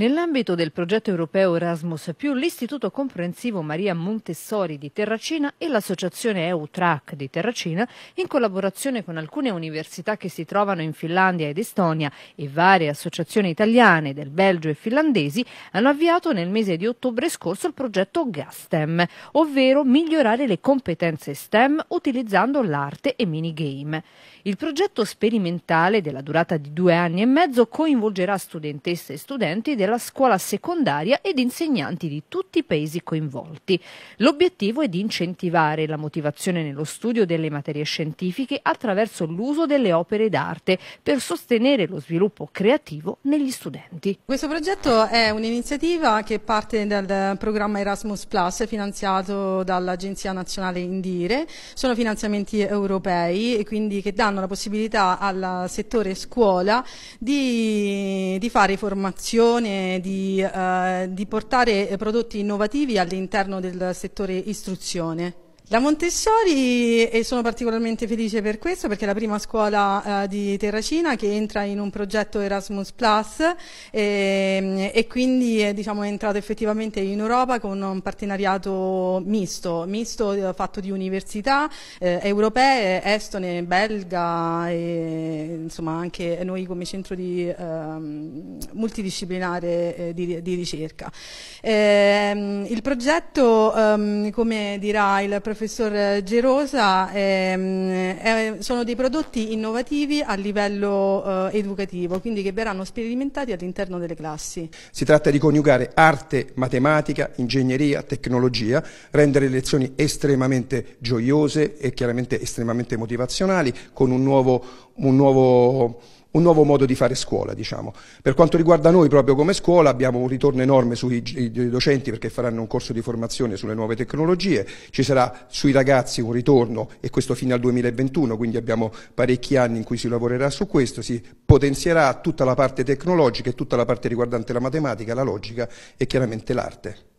Nell'ambito del progetto europeo Erasmus, l'Istituto Comprensivo Maria Montessori di Terracina e l'Associazione EUTRAC di Terracina, in collaborazione con alcune università che si trovano in Finlandia ed Estonia e varie associazioni italiane del Belgio e finlandesi, hanno avviato nel mese di ottobre scorso il progetto GASTEM, ovvero migliorare le competenze STEM utilizzando l'arte e minigame. Il progetto sperimentale, della durata di due anni e mezzo, coinvolgerà studentesse e studenti della della scuola secondaria ed insegnanti di tutti i paesi coinvolti. L'obiettivo è di incentivare la motivazione nello studio delle materie scientifiche attraverso l'uso delle opere d'arte per sostenere lo sviluppo creativo negli studenti. Questo progetto è un'iniziativa che parte dal programma Erasmus Plus finanziato dall'Agenzia Nazionale Indire. Sono finanziamenti europei e quindi che danno la possibilità al settore scuola di, di fare formazione intenzione eh, di, eh, di portare prodotti innovativi all'interno del settore istruzione? La Montessori e sono particolarmente felice per questo perché è la prima scuola eh, di Terracina che entra in un progetto Erasmus Plus e, ehm, e quindi eh, diciamo, è entrata effettivamente in Europa con un partenariato misto, misto eh, fatto di università eh, europee, estone, belga e insomma anche noi come centro di, ehm, multidisciplinare eh, di, di, ricerca. Ehm, il progetto, come dirà il professor professor eh, Gerosa, ehm, eh, sono dei prodotti innovativi a livello eh, educativo, quindi che verranno sperimentati all'interno delle classi. Si tratta di coniugare arte, matematica, ingegneria, tecnologia, rendere le lezioni estremamente gioiose e chiaramente estremamente motivazionali con un nuovo, un nuovo un nuovo modo di fare scuola, diciamo. Per quanto riguarda noi, proprio come scuola, abbiamo un ritorno enorme sui docenti perché faranno un corso di formazione sulle nuove tecnologie, ci sarà sui ragazzi un ritorno e questo fino al 2021, quindi abbiamo parecchi anni in cui si lavorerà su questo, si potenzierà tutta la parte tecnologica e tutta la parte riguardante la matematica, la logica e chiaramente l'arte.